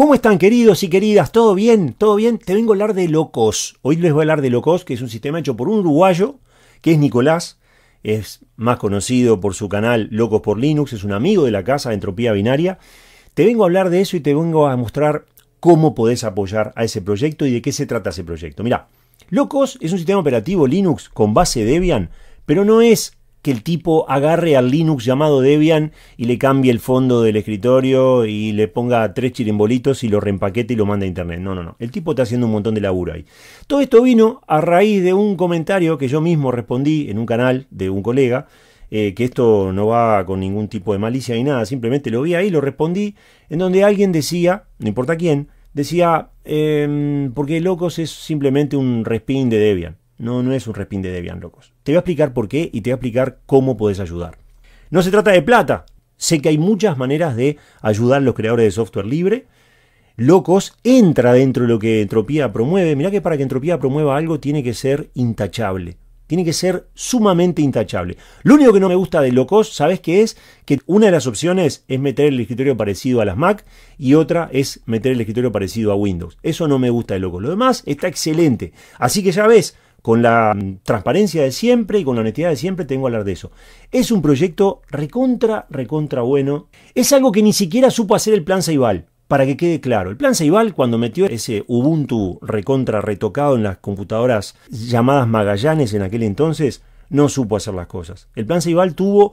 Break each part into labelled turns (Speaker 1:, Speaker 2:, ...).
Speaker 1: ¿Cómo están queridos y queridas? ¿Todo bien? ¿Todo bien? Te vengo a hablar de Locos. Hoy les voy a hablar de Locos, que es un sistema hecho por un uruguayo, que es Nicolás. Es más conocido por su canal Locos por Linux, es un amigo de la casa de Entropía Binaria. Te vengo a hablar de eso y te vengo a mostrar cómo podés apoyar a ese proyecto y de qué se trata ese proyecto. Mira, Locos es un sistema operativo Linux con base Debian, pero no es que el tipo agarre al Linux llamado Debian y le cambie el fondo del escritorio y le ponga tres chirimbolitos y lo reempaquete y lo manda a internet. No, no, no. El tipo está haciendo un montón de laburo ahí. Todo esto vino a raíz de un comentario que yo mismo respondí en un canal de un colega. Eh, que esto no va con ningún tipo de malicia ni nada, simplemente lo vi ahí, lo respondí, en donde alguien decía, no importa quién, decía, em, porque Locos es simplemente un respin de Debian. No, no es un respin de Debian, Locos. Te voy a explicar por qué y te voy a explicar cómo podés ayudar. No se trata de plata. Sé que hay muchas maneras de ayudar a los creadores de software libre. Locos entra dentro de lo que Entropía promueve. Mirá que para que Entropía promueva algo tiene que ser intachable. Tiene que ser sumamente intachable. Lo único que no me gusta de Locos, ¿sabes qué es? Que una de las opciones es meter el escritorio parecido a las Mac y otra es meter el escritorio parecido a Windows. Eso no me gusta de Locos. Lo demás está excelente. Así que ya ves, con la mm, transparencia de siempre y con la honestidad de siempre tengo que hablar de eso. Es un proyecto recontra, recontra bueno. Es algo que ni siquiera supo hacer el plan Ceibal. Para que quede claro, el plan Ceibal cuando metió ese Ubuntu recontra retocado en las computadoras llamadas Magallanes en aquel entonces, no supo hacer las cosas. El plan Ceibal tuvo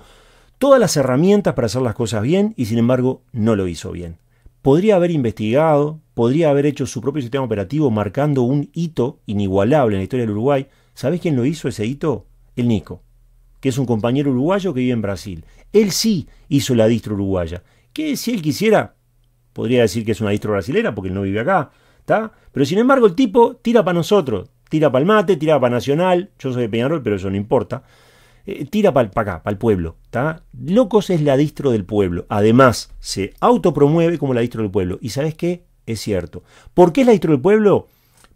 Speaker 1: todas las herramientas para hacer las cosas bien y sin embargo no lo hizo bien. Podría haber investigado, podría haber hecho su propio sistema operativo marcando un hito inigualable en la historia del Uruguay. ¿Sabés quién lo hizo ese hito? El Nico, que es un compañero uruguayo que vive en Brasil. Él sí hizo la distro uruguaya, que si él quisiera, podría decir que es una distro brasilera porque él no vive acá, Pero sin embargo el tipo tira para nosotros, tira para el mate, tira para Nacional, yo soy de Peñarol, pero eso no importa. Eh, tira para acá, para el pueblo. Locos es la distro del pueblo. Además, se autopromueve como la distro del pueblo. ¿Y sabes qué? es cierto. ¿Por qué es la distro del pueblo?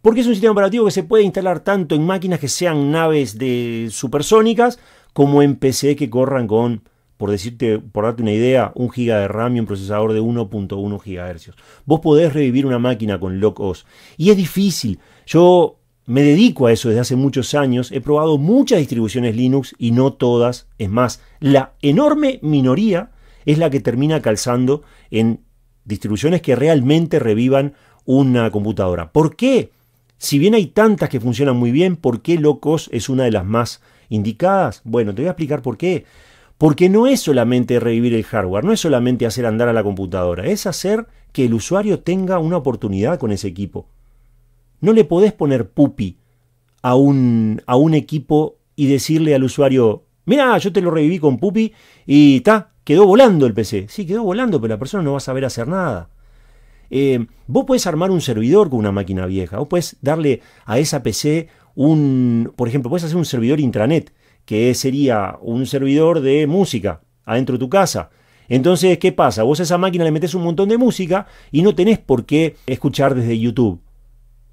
Speaker 1: Porque es un sistema operativo que se puede instalar tanto en máquinas que sean naves de supersónicas como en PC que corran con, por decirte, por darte una idea, un giga de RAM y un procesador de 1.1 GHz. Vos podés revivir una máquina con LocOS y es difícil. Yo me dedico a eso desde hace muchos años, he probado muchas distribuciones Linux y no todas, es más, la enorme minoría es la que termina calzando en distribuciones que realmente revivan una computadora. ¿Por qué? Si bien hay tantas que funcionan muy bien, ¿por qué Locos es una de las más indicadas? Bueno, te voy a explicar por qué. Porque no es solamente revivir el hardware, no es solamente hacer andar a la computadora, es hacer que el usuario tenga una oportunidad con ese equipo. No le podés poner pupi a un, a un equipo y decirle al usuario, mira, yo te lo reviví con pupi y ta, Quedó volando el PC. Sí, quedó volando, pero la persona no va a saber hacer nada. Eh, vos podés armar un servidor con una máquina vieja. Vos podés darle a esa PC un. Por ejemplo, puedes hacer un servidor intranet, que sería un servidor de música adentro de tu casa. Entonces, ¿qué pasa? Vos a esa máquina le metes un montón de música y no tenés por qué escuchar desde YouTube.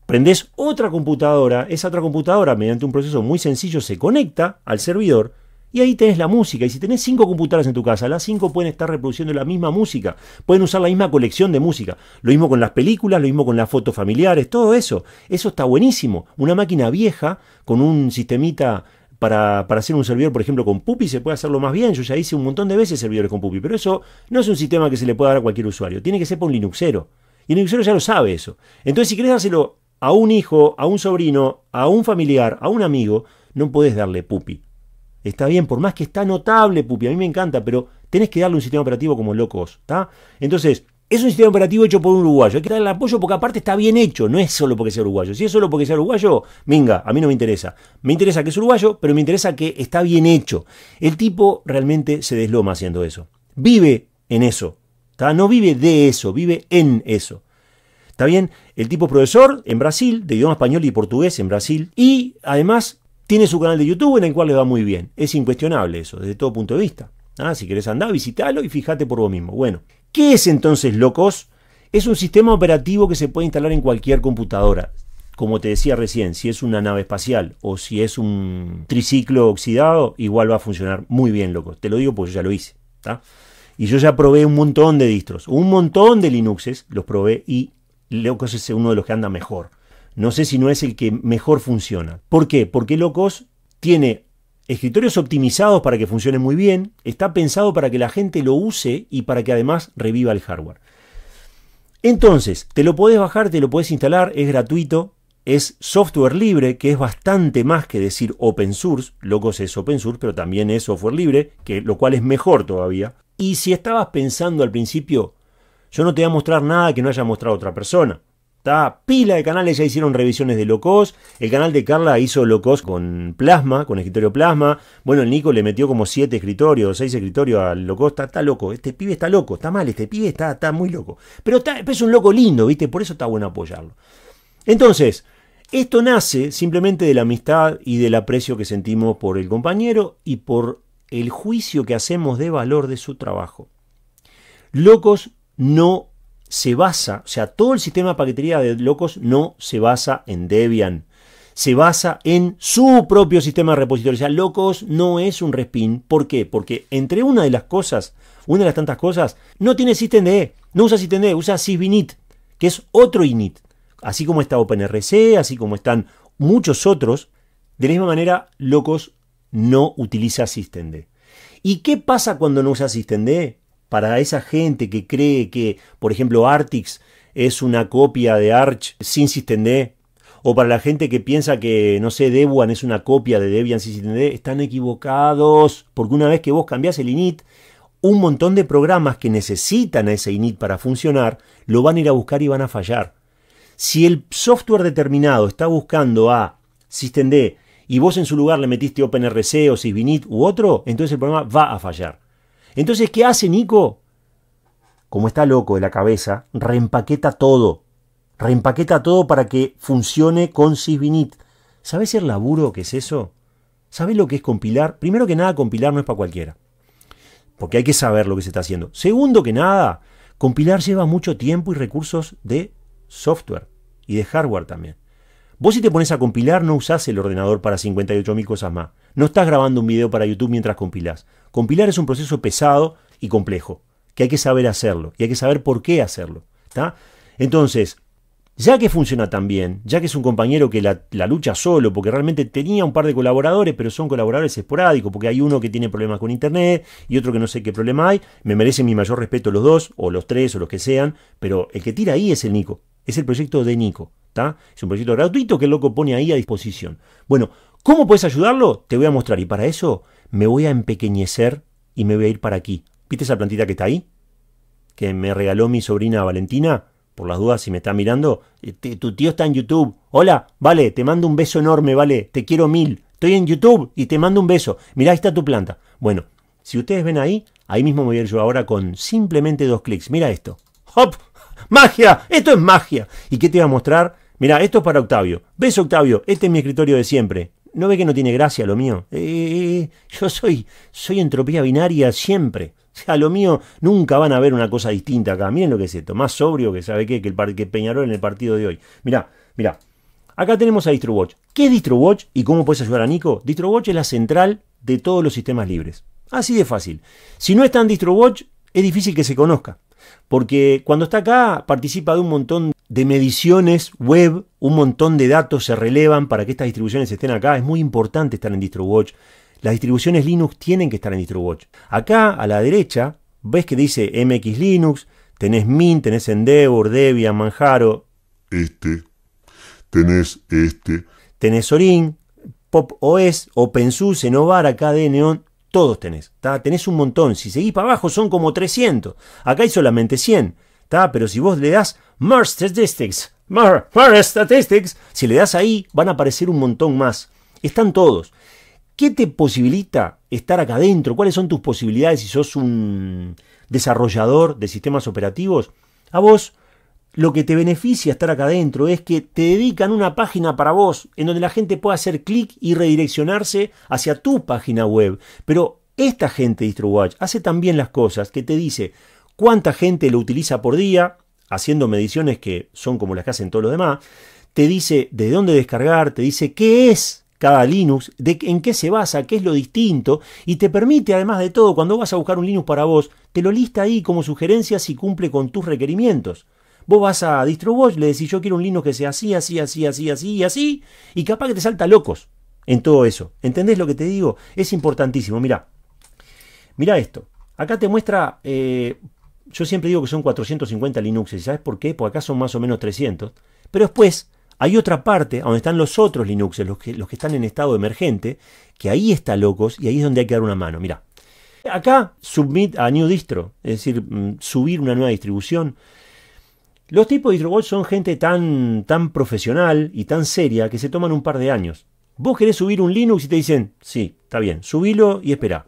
Speaker 1: Prendés otra computadora, esa otra computadora mediante un proceso muy sencillo se conecta al servidor y ahí tenés la música. Y si tenés cinco computadoras en tu casa, las cinco pueden estar reproduciendo la misma música. Pueden usar la misma colección de música. Lo mismo con las películas, lo mismo con las fotos familiares, todo eso. Eso está buenísimo. Una máquina vieja con un sistemita para, hacer un servidor, por ejemplo, con Pupi, se puede hacerlo más bien. Yo ya hice un montón de veces servidores con Pupi. pero eso no es un sistema que se le pueda dar a cualquier usuario. Tiene que ser para un Linuxero. Y el Linuxero ya lo sabe eso. Entonces, si querés dárselo a un hijo, a un sobrino, a un familiar, a un amigo, no puedes darle Pupi. Está bien, por más que está notable, Pupi, a mí me encanta, pero tenés que darle un sistema operativo como locos, ¿está? Entonces, es un sistema operativo hecho por un uruguayo. Hay que darle el apoyo porque aparte está bien hecho, no es solo porque sea uruguayo. Si es solo porque sea uruguayo, minga, a mí no me interesa. Me interesa que es uruguayo, pero me interesa que está bien hecho. El tipo realmente se desloma haciendo eso. Vive en eso, ¿está? No vive de eso, vive en eso. ¿Está bien? El tipo profesor en Brasil, de idioma español y portugués en Brasil, y además tiene su canal de YouTube en el cual le va muy bien. Es incuestionable eso, desde todo punto de vista. Ah, si querés andar, visitalo y fíjate por vos mismo. Bueno, ¿qué es entonces Locos? Es un sistema operativo que se puede instalar en cualquier computadora. Como te decía recién, si es una nave espacial o si es un triciclo oxidado, igual va a funcionar muy bien, Locos. Te lo digo porque yo ya lo hice. Y yo ya probé un montón de distros, un montón de Linuxes, los probé y Locos es uno de los que anda mejor no sé si no es el que mejor funciona. ¿Por qué? Porque Locos tiene escritorios optimizados para que funcione muy bien, está pensado para que la gente lo use y para que además reviva el hardware. Entonces, te lo podés bajar, te lo podés instalar, es gratuito, es software libre, que es bastante más que decir open source, Locos es open source, pero también es software libre, que, lo cual es mejor todavía. Y si estabas pensando al principio, yo no te voy a mostrar nada que no haya mostrado otra persona pila de canales, ya hicieron revisiones de Locos. El canal de Carla hizo Locos con plasma, con escritorio plasma. Bueno, el Nico le metió como siete escritorios, seis escritorios al Locos. Está, loco, este pibe está loco, está mal, este pibe está, está muy loco. Pero es un loco lindo, ¿viste? Por eso está bueno apoyarlo. Entonces, esto nace simplemente de la amistad y del aprecio que sentimos por el compañero y por el juicio que hacemos de valor de su trabajo. Locos no se basa, o sea, todo el sistema de paquetería de locos no se basa en Debian. Se basa en su propio sistema de repositorio. O sea, locos no es un respin. ¿Por qué? Porque entre una de las cosas, una de las tantas cosas, no tiene systemd, e. no usa systemd, e, usa sysbinit, que es otro init. Así como está OpenRC, así como están muchos otros, de la misma manera, locos no utiliza systemd. E. ¿Y qué pasa cuando no usa systemd? Para esa gente que cree que, por ejemplo, Artix es una copia de Arch sin Systemd, o para la gente que piensa que, no sé, Debian es una copia de Debian sin Systemd, están equivocados, porque una vez que vos cambiás el init, un montón de programas que necesitan a ese init para funcionar, lo van a ir a buscar y van a fallar. Si el software determinado está buscando a Systemd y vos en su lugar le metiste OpenRC o Sysvinit u otro, entonces el programa va a fallar. Entonces, ¿qué hace Nico? Como está loco de la cabeza, reempaqueta todo. Reempaqueta todo para que funcione con Sysbinit. ¿Sabes el laburo que es eso? ¿Sabes lo que es compilar? Primero que nada, compilar no es para cualquiera. Porque hay que saber lo que se está haciendo. Segundo que nada, compilar lleva mucho tiempo y recursos de software y de hardware también. Vos si te pones a compilar no usás el ordenador para 58.000 cosas más. No estás grabando un video para YouTube mientras compilás. Compilar es un proceso pesado y complejo, que hay que saber hacerlo y hay que saber por qué hacerlo. Entonces, ya que funciona tan bien, ya que es un compañero que la, la, lucha solo, porque realmente tenía un par de colaboradores, pero son colaboradores esporádicos, porque hay uno que tiene problemas con internet y otro que no sé qué problema hay, me merecen mi mayor respeto los dos, o los tres, o los que sean, pero el que tira ahí es el Nico. Es el proyecto de Nico. ¿tá? Es un proyecto gratuito que el loco pone ahí a disposición. Bueno, ¿cómo puedes ayudarlo? Te voy a mostrar. Y para eso me voy a empequeñecer y me voy a ir para aquí. ¿Viste esa plantita que está ahí? Que me regaló mi sobrina Valentina. Por las dudas, si me está mirando, eh, tu tío está en YouTube. Hola, vale, te mando un beso enorme, vale. Te quiero mil. Estoy en YouTube y te mando un beso. Mirá, ahí está tu planta. Bueno, si ustedes ven ahí, ahí mismo me voy a ir yo ahora con simplemente dos clics. Mira esto. ¡Hop! magia, esto es magia. ¿Y qué te voy a mostrar? Mira, esto es para Octavio. ¿Ves, Octavio? Este es mi escritorio de siempre. ¿No ve que no tiene gracia lo mío? Eh, eh, eh, yo soy, soy entropía binaria siempre. O sea, lo mío nunca van a ver una cosa distinta acá. Miren lo que es esto, más sobrio que sabe qué, que, el, que Peñarol en el partido de hoy. Mira, mira, Acá tenemos a DistroWatch. ¿Qué es DistroWatch y cómo puedes ayudar a Nico? DistroWatch es la central de todos los sistemas libres. Así de fácil. Si no está en DistroWatch, es difícil que se conozca porque cuando está acá participa de un montón de mediciones web, un montón de datos se relevan para que estas distribuciones estén acá. Es muy importante estar en DistroWatch. Las distribuciones Linux tienen que estar en DistroWatch. Acá a la derecha ves que dice MX Linux, tenés Mint, tenés Endeavor, Debian, Manjaro. Este, tenés este. Tenés Orin, Pop OS, OpenSUSE, Novara, KDE, Neon todos tenés. Tenés un montón. Si seguís para abajo son como 300. Acá hay solamente 100. Pero si vos le das More Statistics, more Statistics, si le das ahí van a aparecer un montón más. Están todos. ¿Qué te posibilita estar acá adentro? ¿Cuáles son tus posibilidades si sos un desarrollador de sistemas operativos? A vos lo que te beneficia estar acá adentro es que te dedican una página para vos, en donde la gente puede hacer clic y redireccionarse hacia tu página web. Pero esta gente de DistroWatch hace también las cosas que te dice cuánta gente lo utiliza por día, haciendo mediciones que son como las que hacen todos los demás, te dice de dónde descargar, te dice qué es cada Linux, en qué se basa, qué es lo distinto, y te permite, además de todo, cuando vas a buscar un Linux para vos, te lo lista ahí como sugerencia si cumple con tus requerimientos. Vos vas a DistroWatch, le decís yo quiero un Linux que sea así, así, así, así, así y así, y capaz que te salta locos en todo eso. ¿Entendés lo que te digo? Es importantísimo. Mirá, mirá esto. Acá te muestra, eh, yo siempre digo que son 450 Linux, ¿Sabés sabes por qué? Porque acá son más o menos 300. Pero después hay otra parte donde están los otros Linux, los que, los que están en estado emergente, que ahí está locos y ahí es donde hay que dar una mano. Mirá, acá submit a new distro, es decir, mm, subir una nueva distribución. Los tipos de hidrobol son gente tan, tan profesional y tan seria que se toman un par de años. Vos querés subir un Linux y te dicen, sí, está bien, subilo y espera.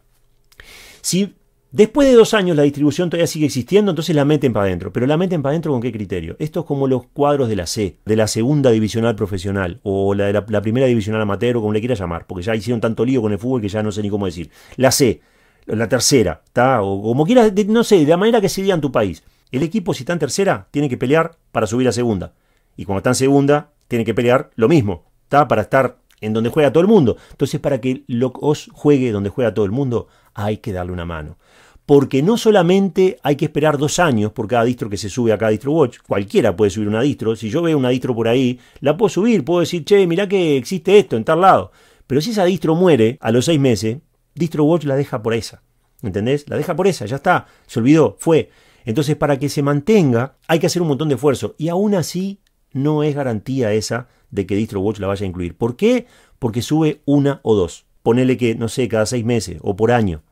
Speaker 1: Si después de dos años la distribución todavía sigue existiendo, entonces la meten para adentro. Pero la meten para adentro con qué criterio? Esto es como los cuadros de la C, de la segunda divisional profesional, o la de la, primera divisional amateur, o como le quieras llamar, porque ya hicieron tanto lío con el fútbol que ya no sé ni cómo decir. La C, la tercera, ¿está? O como quieras, no sé, de la manera que se diga en tu país. El equipo, si está en tercera, tiene que pelear para subir a segunda. Y cuando está en segunda, tiene que pelear lo mismo. Está para estar en donde juega todo el mundo. Entonces, para que Locos juegue donde juega todo el mundo, hay que darle una mano. Porque no solamente hay que esperar dos años por cada distro que se sube a cada distro cualquiera puede subir una distro. Si yo veo una distro por ahí, la puedo subir, puedo decir, che, mirá que existe esto en tal lado. Pero si esa distro muere a los seis meses, DistroWatch la deja por esa. ¿Entendés? La deja por esa, ya está, se olvidó, fue. Entonces, para que se mantenga, hay que hacer un montón de esfuerzo. Y aún así, no es garantía esa de que DistroWatch la vaya a incluir. ¿Por qué? Porque sube una o dos. Ponele que, no sé, cada seis meses o por año.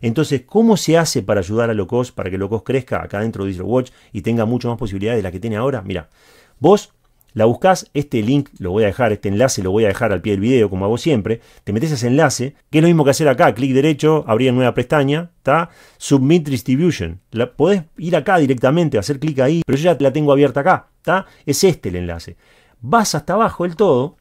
Speaker 1: Entonces, ¿cómo se hace para ayudar a Locos, para que Locos crezca acá dentro de DistroWatch y tenga mucho más posibilidades de las que tiene ahora? Mira, vos la buscas, este link lo voy a dejar, este enlace lo voy a dejar al pie del video, como hago siempre. Te metes ese enlace, que es lo mismo que hacer acá, clic derecho, abrir nueva pestaña, ¿está? Submit Distribution. La, podés ir acá directamente, hacer clic ahí, pero yo ya la tengo abierta acá, ¿está? Es este el enlace. Vas hasta abajo del todo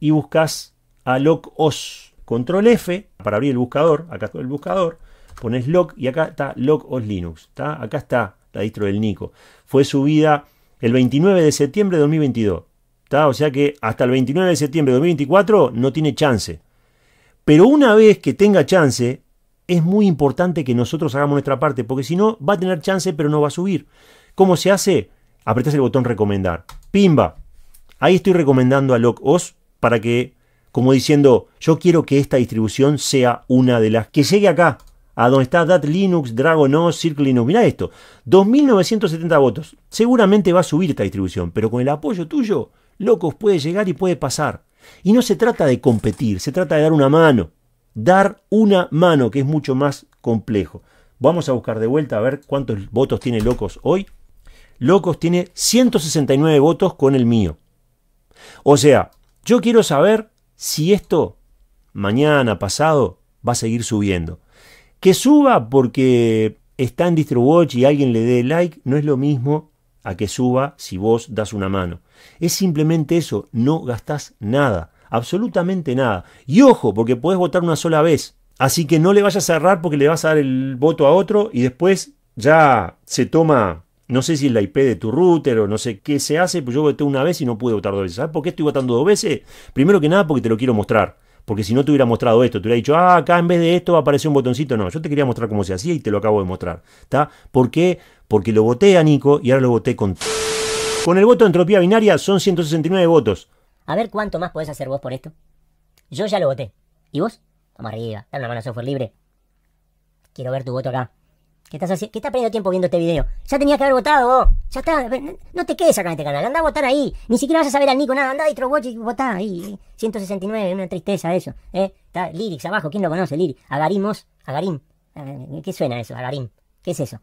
Speaker 1: y buscas a LogOS. Control F para abrir el buscador, acá está el buscador, pones log y acá está LogOS Linux, ¿está? Acá está la distro del Nico. Fue subida el 29 de septiembre de 2022. O sea que hasta el 29 de septiembre de 2024 no tiene chance. Pero una vez que tenga chance, es muy importante que nosotros hagamos nuestra parte, porque si no, va a tener chance, pero no va a subir. ¿Cómo se hace? Apretas el botón recomendar. ¡Pimba! Ahí estoy recomendando a LogOS para que, como diciendo, yo quiero que esta distribución sea una de las que llegue acá, a donde está Dat Linux, DragonOS, Circle Linux. Mirá esto, 2.970 votos. Seguramente va a subir esta distribución, pero con el apoyo tuyo, locos, puede llegar y puede pasar. Y no se trata de competir, se trata de dar una mano. Dar una mano, que es mucho más complejo. Vamos a buscar de vuelta a ver cuántos votos tiene Locos hoy. Locos tiene 169 votos con el mío. O sea, yo quiero saber si esto mañana, pasado, va a seguir subiendo. Que suba porque está en DistroWatch y alguien le dé like no es lo mismo a que suba si vos das una mano. Es simplemente eso, no gastás nada, absolutamente nada. Y ojo, porque podés votar una sola vez. Así que no le vayas a cerrar porque le vas a dar el voto a otro y después ya se toma, no sé si es la IP de tu router o no sé qué se hace, pero pues yo voté una vez y no pude votar dos veces. ¿Sabes por qué estoy votando dos veces? Primero que nada porque te lo quiero mostrar. Porque si no te hubiera mostrado esto, te hubiera dicho, ah, acá en vez de esto va aparecer un botoncito. No, yo te quería mostrar cómo se hacía y te lo acabo de mostrar. ¿Está? ¿Por qué? Porque lo voté a Nico y ahora lo voté con... Con el voto de entropía binaria son 169 votos.
Speaker 2: A ver cuánto más podés hacer vos por esto. Yo ya lo voté. ¿Y vos? Vamos arriba, dale una mano software libre. Quiero ver tu voto acá. ¿Qué estás, haciendo? ¿Qué estás perdiendo tiempo viendo este video? Ya tenías que haber votado vos. Ya está. No te quedes acá en este canal. Anda a votar ahí. Ni siquiera vas a saber al Nico nada. Anda a Watch y votá ahí. 169, una tristeza eso. ¿eh? Está Lyrics abajo. ¿Quién lo conoce? Lyrics. Agarimos. Agarim. ¿Qué suena eso? Agarim. ¿Qué es eso?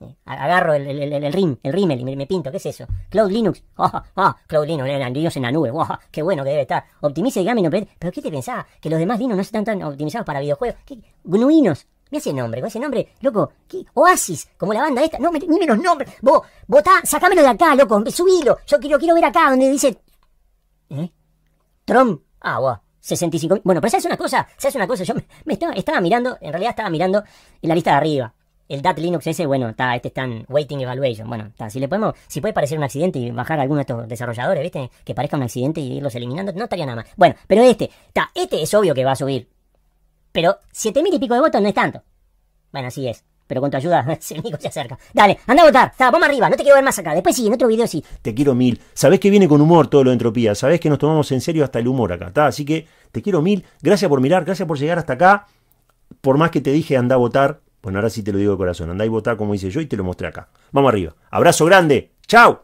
Speaker 2: Eh, agarro el, el, el, rim, el rimel y me, pinto. ¿Qué es eso? Cloud Linux. Oh, Cloud Linux, Dios en la nube. Ah, qué bueno que debe estar. Optimice el gamino. pero, ¿qué te pensás? Que los demás Linux no están tan optimizados para videojuegos. Gnuinos. Me hace nombre, con ese nombre, loco, Oasis, como la banda esta. No, ni menos nombre. Vos, votá, sacámelo de acá, loco, subilo. Yo quiero, quiero ver acá donde dice. ¿Eh? Trump. Ah, 65 Bueno, pero ¿sabes una cosa? hace una cosa? Yo me, estaba, mirando, en realidad estaba mirando en la lista de arriba. El DAT Linux ese, bueno, está, este está en Waiting Evaluation. Bueno, está, si le podemos, si puede parecer un accidente y bajar a alguno de estos desarrolladores, ¿viste? Que parezca un accidente y irlos eliminando, no estaría nada mal. Bueno, pero este, está, este es obvio que va a subir pero siete mil y pico de votos no es tanto. Bueno, así es. Pero con tu ayuda, el Nico se acerca. Dale, anda a votar. vamos arriba. No te quiero ver más acá. Después sí, en otro video sí.
Speaker 1: Te quiero mil. Sabés que viene con humor todo lo de entropía. Sabés que nos tomamos en serio hasta el humor acá. está Así que te quiero mil. Gracias por mirar. Gracias por llegar hasta acá. Por más que te dije, anda a votar. Bueno, ahora sí te lo digo de corazón. Andá y votá como hice yo y te lo mostré acá. Vamos arriba. Abrazo grande. ¡Chao!